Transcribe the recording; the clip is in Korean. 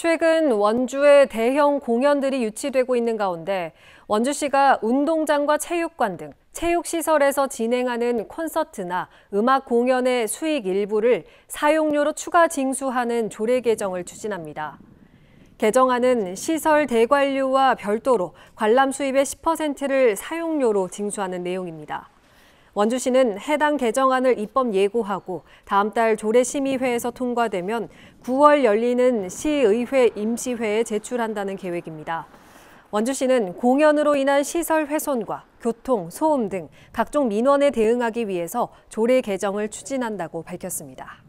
최근 원주의 대형 공연들이 유치되고 있는 가운데 원주시가 운동장과 체육관 등 체육시설에서 진행하는 콘서트나 음악 공연의 수익 일부를 사용료로 추가 징수하는 조례 개정을 추진합니다. 개정안은 시설 대관료와 별도로 관람 수입의 10%를 사용료로 징수하는 내용입니다. 원주시는 해당 개정안을 입법 예고하고 다음 달 조례심의회에서 통과되면 9월 열리는 시의회 임시회에 제출한다는 계획입니다. 원주시는 공연으로 인한 시설 훼손과 교통, 소음 등 각종 민원에 대응하기 위해서 조례 개정을 추진한다고 밝혔습니다.